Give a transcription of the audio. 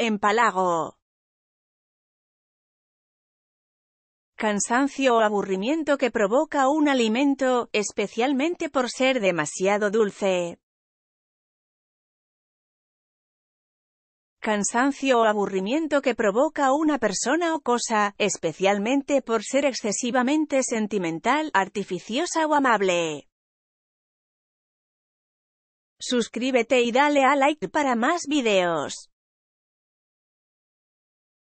empalago. Cansancio o aburrimiento que provoca un alimento, especialmente por ser demasiado dulce. Cansancio o aburrimiento que provoca una persona o cosa, especialmente por ser excesivamente sentimental, artificiosa o amable. Suscríbete y dale a like para más videos.